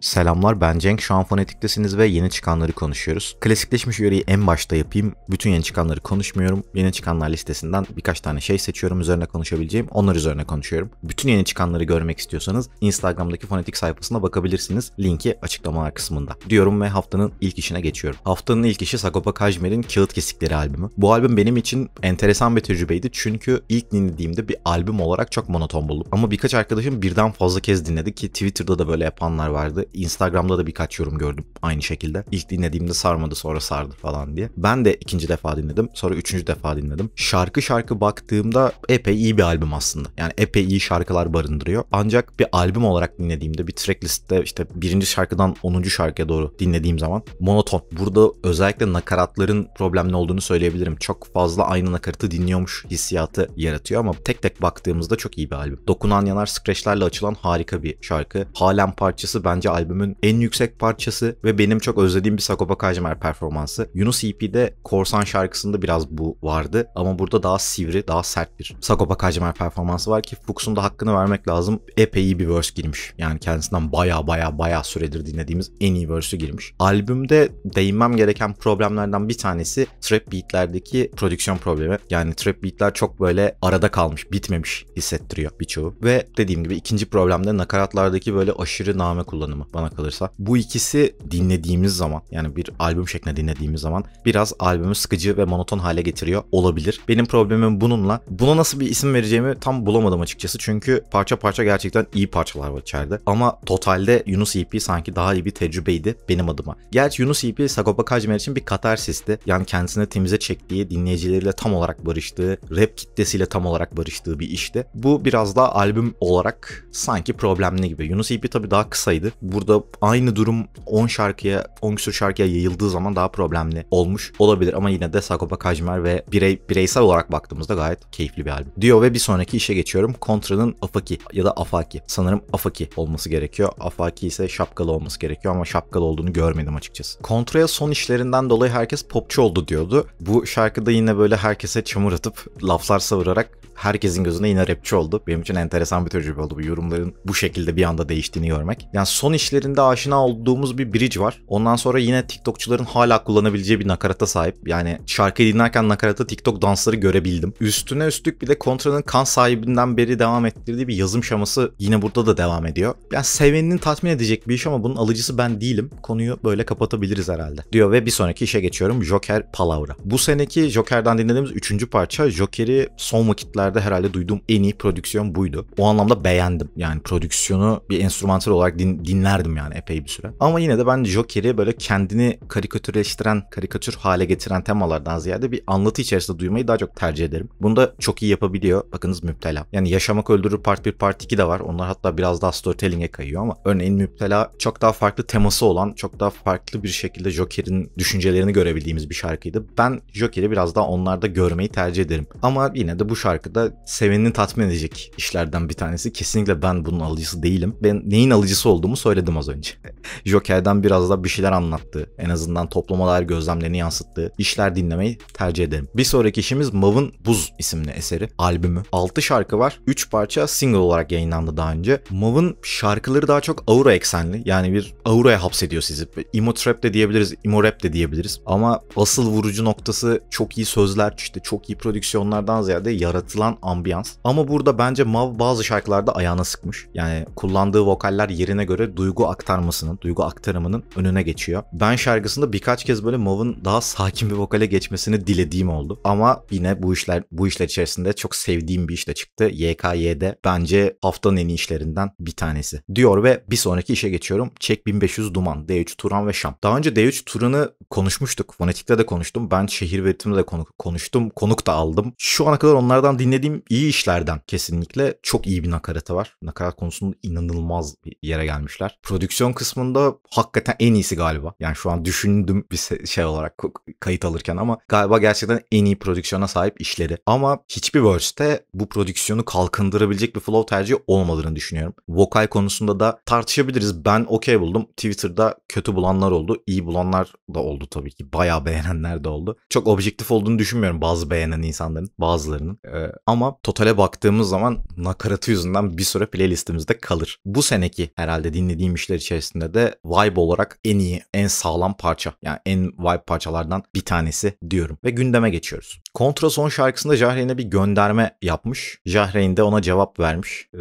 Selamlar ben Cenk, şu an Fonetik'tesiniz ve yeni çıkanları konuşuyoruz. Klasikleşmiş üyeyi en başta yapayım. Bütün yeni çıkanları konuşmuyorum. Yeni çıkanlar listesinden birkaç tane şey seçiyorum üzerine konuşabileceğim. Onlar üzerine konuşuyorum. Bütün yeni çıkanları görmek istiyorsanız Instagram'daki Fonetik sayfasına bakabilirsiniz. Linki açıklamalar kısmında. Diyorum ve haftanın ilk işine geçiyorum. Haftanın ilk işi Sagopa Kajmer'in Kağıt Kesikleri albümü. Bu albüm benim için enteresan bir tecrübeydi çünkü ilk dinlediğimde bir albüm olarak çok monoton buldum. Ama birkaç arkadaşım birden fazla kez dinledi ki Twitter'da da böyle yapanlar vardı Instagram'da da birkaç yorum gördüm aynı şekilde. İlk dinlediğimde sarmadı sonra sardı falan diye. Ben de ikinci defa dinledim. Sonra üçüncü defa dinledim. Şarkı şarkı baktığımda epey iyi bir albüm aslında. Yani epey iyi şarkılar barındırıyor. Ancak bir albüm olarak dinlediğimde bir tracklist'te işte birinci şarkıdan onuncu şarkıya doğru dinlediğim zaman monoton. Burada özellikle nakaratların problemli olduğunu söyleyebilirim. Çok fazla aynı nakaratı dinliyormuş hissiyatı yaratıyor ama tek tek baktığımızda çok iyi bir albüm. Dokunan Yanar Scratch'lerle açılan harika bir şarkı. Halen parçası bence albümün en yüksek parçası ve benim çok özlediğim bir Sagopa Kajmer performansı. Yunus EP'de Korsan şarkısında biraz bu vardı ama burada daha sivri, daha sert bir Sagopa Kajmer performansı var ki Fuchs'un da hakkını vermek lazım. Epey iyi bir verse girmiş. Yani kendisinden baya baya baya süredir dinlediğimiz en iyi verse'ü girmiş. Albümde değinmem gereken problemlerden bir tanesi trap beatlerdeki prodüksiyon problemi. Yani trap beatler çok böyle arada kalmış, bitmemiş hissettiriyor birçoğu. Ve dediğim gibi ikinci problemde nakaratlardaki böyle aşırı name kullanımı bana kalırsa. Bu ikisi dinlediğimiz zaman yani bir albüm şeklinde dinlediğimiz zaman biraz albümü sıkıcı ve monoton hale getiriyor olabilir. Benim problemim bununla. Buna nasıl bir isim vereceğimi tam bulamadım açıkçası. Çünkü parça parça gerçekten iyi parçalar var içeride. Ama totalde Yunus EP sanki daha iyi bir tecrübeydi benim adıma. Gerçi Yunus EP Sagopa Kajmer için bir katarsisti. Yani kendisini temize çektiği, dinleyicileriyle tam olarak barıştığı, rap kitlesiyle tam olarak barıştığı bir işti. Bu biraz daha albüm olarak sanki problemli gibi. Yunus EP tabii daha kısaydı. Bu burada aynı durum 10 şarkıya 10 küsur şarkıya yayıldığı zaman daha problemli olmuş olabilir ama yine de Sagopa Kajmer ve birey, bireysel olarak baktığımızda gayet keyifli bir albüm. Diyor ve bir sonraki işe geçiyorum. Contra'nın Afaki ya da Afaki. Sanırım Afaki olması gerekiyor. Afaki ise şapkalı olması gerekiyor ama şapkalı olduğunu görmedim açıkçası. Contra'ya son işlerinden dolayı herkes popçu oldu diyordu. Bu şarkıda yine böyle herkese çamur atıp laflar savurarak herkesin gözüne yine rapçi oldu. Benim için enteresan bir tecrübe oldu bu yorumların bu şekilde bir anda değiştiğini görmek. Yani son iş geçişlerinde aşina olduğumuz bir bridge var. Ondan sonra yine TikTokçuların hala kullanabileceği bir nakarata sahip. Yani şarkıyı dinlerken nakarata TikTok dansları görebildim. Üstüne üstlük bir de Contra'nın kan sahibinden beri devam ettirdiği bir yazım şaması yine burada da devam ediyor. Yani sevenini tatmin edecek bir iş ama bunun alıcısı ben değilim. Konuyu böyle kapatabiliriz herhalde diyor ve bir sonraki işe geçiyorum. Joker Palavra. Bu seneki Joker'dan dinlediğimiz üçüncü parça Joker'i son vakitlerde herhalde duyduğum en iyi prodüksiyon buydu. O anlamda beğendim. Yani prodüksiyonu bir enstrümantal olarak din, dinler dinlerdim yani epey bir süre. Ama yine de ben Joker'i böyle kendini karikatürleştiren, karikatür hale getiren temalardan ziyade bir anlatı içerisinde duymayı daha çok tercih ederim. Bunu da çok iyi yapabiliyor. Bakınız müptela. Yani Yaşamak Öldürür Part 1, Part 2 de var. Onlar hatta biraz daha storytelling'e kayıyor ama örneğin müptela çok daha farklı teması olan, çok daha farklı bir şekilde Joker'in düşüncelerini görebildiğimiz bir şarkıydı. Ben Joker'i biraz daha onlarda görmeyi tercih ederim. Ama yine de bu şarkıda sevenini tatmin edecek işlerden bir tanesi. Kesinlikle ben bunun alıcısı değilim. Ben neyin alıcısı olduğumu söyledim Joker'dım az önce. Joker'den biraz da bir şeyler anlattı. En azından topluma dair gözlemlerini yansıttı. İşler dinlemeyi tercih ederim. Bir sonraki işimiz Mav'ın Buz isimli eseri, albümü. 6 şarkı var. 3 parça single olarak yayınlandı daha önce. Mav'ın şarkıları daha çok aura eksenli. Yani bir auraya hapsediyor sizi. Emo trap de diyebiliriz, emo rap de diyebiliriz. Ama asıl vurucu noktası çok iyi sözler, işte çok iyi prodüksiyonlardan ziyade yaratılan ambiyans. Ama burada bence Mav bazı şarkılarda ayağına sıkmış. Yani kullandığı vokaller yerine göre duyu duygu aktarmasının, duygu aktarımının önüne geçiyor. Ben şarkısında birkaç kez böyle Mav'ın daha sakin bir vokale geçmesini dilediğim oldu. Ama yine bu işler bu işler içerisinde çok sevdiğim bir iş de çıktı. YKY'de bence haftanın en iyi işlerinden bir tanesi. Diyor ve bir sonraki işe geçiyorum. Çek 1500 Duman, D3 Turan ve Şam. Daha önce D3 Turan'ı konuşmuştuk. fonetikte de konuştum. Ben Şehir ve Ritim'de de konuştum. Konuk da aldım. Şu ana kadar onlardan dinlediğim iyi işlerden kesinlikle çok iyi bir nakaratı var. Nakarat konusunda inanılmaz bir yere gelmişler. Prodüksiyon kısmında hakikaten en iyisi galiba. Yani şu an düşündüm bir şey olarak kayıt alırken ama galiba gerçekten en iyi prodüksiyona sahip işleri. Ama hiçbir verse'te bu prodüksiyonu kalkındırabilecek bir flow tercihi olmadığını düşünüyorum. Vokal konusunda da tartışabiliriz. Ben okey buldum. Twitter'da kötü bulanlar oldu. iyi bulanlar da oldu tabii ki. Bayağı beğenenler de oldu. Çok objektif olduğunu düşünmüyorum bazı beğenen insanların. Bazılarının. Ee, ama totale baktığımız zaman nakaratı yüzünden bir süre playlistimizde kalır. Bu seneki herhalde dinlediğim giymişler içerisinde de vibe olarak en iyi, en sağlam parça. Yani en vibe parçalardan bir tanesi diyorum. Ve gündeme geçiyoruz. Kontra son şarkısında Jahreyn'e bir gönderme yapmış. Jahreyn de ona cevap vermiş. Ee,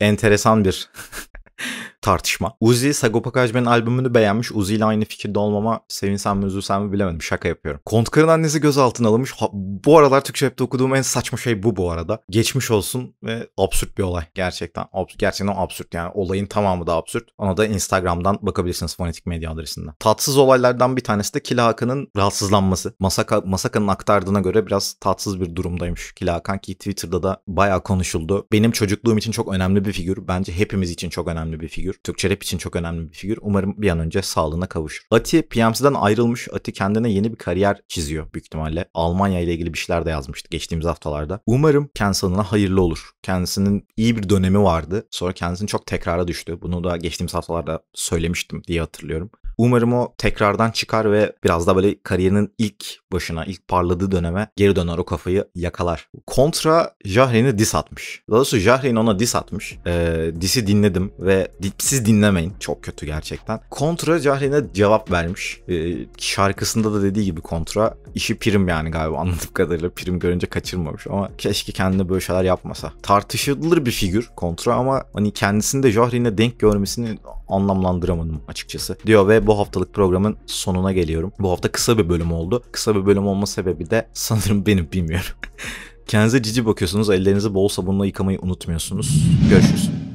enteresan bir tartışma. Uzi Sagopa Kajmer'in albümünü beğenmiş. Uzi ile aynı fikirde olmama sevinsem mi üzülsem mi bilemedim. Şaka yapıyorum. Kontkar'ın annesi gözaltına alınmış. Ha, bu aralar Türkçe rapte okuduğum en saçma şey bu bu arada. Geçmiş olsun ve absürt bir olay. Gerçekten absürt. Gerçekten absürt yani. Olayın tamamı da absürt. Ona da Instagram'dan bakabilirsiniz fonetik medya adresinden. Tatsız olaylardan bir tanesi de Kila Hakan'ın rahatsızlanması. Masaka, Masaka'nın aktardığına göre biraz tatsız bir durumdaymış Kila Hakan ki Twitter'da da bayağı konuşuldu. Benim çocukluğum için çok önemli bir figür. Bence hepimiz için çok önemli bir figür figür. Türkçe rap için çok önemli bir figür. Umarım bir an önce sağlığına kavuşur. Ati PMC'den ayrılmış. Ati kendine yeni bir kariyer çiziyor büyük ihtimalle. Almanya ile ilgili bir şeyler de yazmıştı geçtiğimiz haftalarda. Umarım Cancel'ına hayırlı olur. Kendisinin iyi bir dönemi vardı. Sonra kendisini çok tekrara düştü. Bunu da geçtiğimiz haftalarda söylemiştim diye hatırlıyorum. Umarım o tekrardan çıkar ve biraz da böyle kariyerinin ilk başına, ilk parladığı döneme geri döner o kafayı yakalar. Kontra Jahreyn'e dis atmış. Daha doğrusu Jahreyn ona dis atmış. Ee, disi dinledim ve siz dinlemeyin. Çok kötü gerçekten. Kontra Jahreyn'e cevap vermiş. Ee, şarkısında da dediği gibi Kontra işi prim yani galiba anladığım kadarıyla. Prim görünce kaçırmamış ama keşke kendine böyle şeyler yapmasa. Tartışılır bir figür Kontra ama hani kendisinde de Jahreyn'e denk görmesini anlamlandıramadım açıkçası diyor ve bu haftalık programın sonuna geliyorum. Bu hafta kısa bir bölüm oldu. Kısa bir bölüm olma sebebi de sanırım benim bilmiyorum. Kendinize cici bakıyorsunuz. Ellerinizi bol sabunla yıkamayı unutmuyorsunuz. Görüşürüz.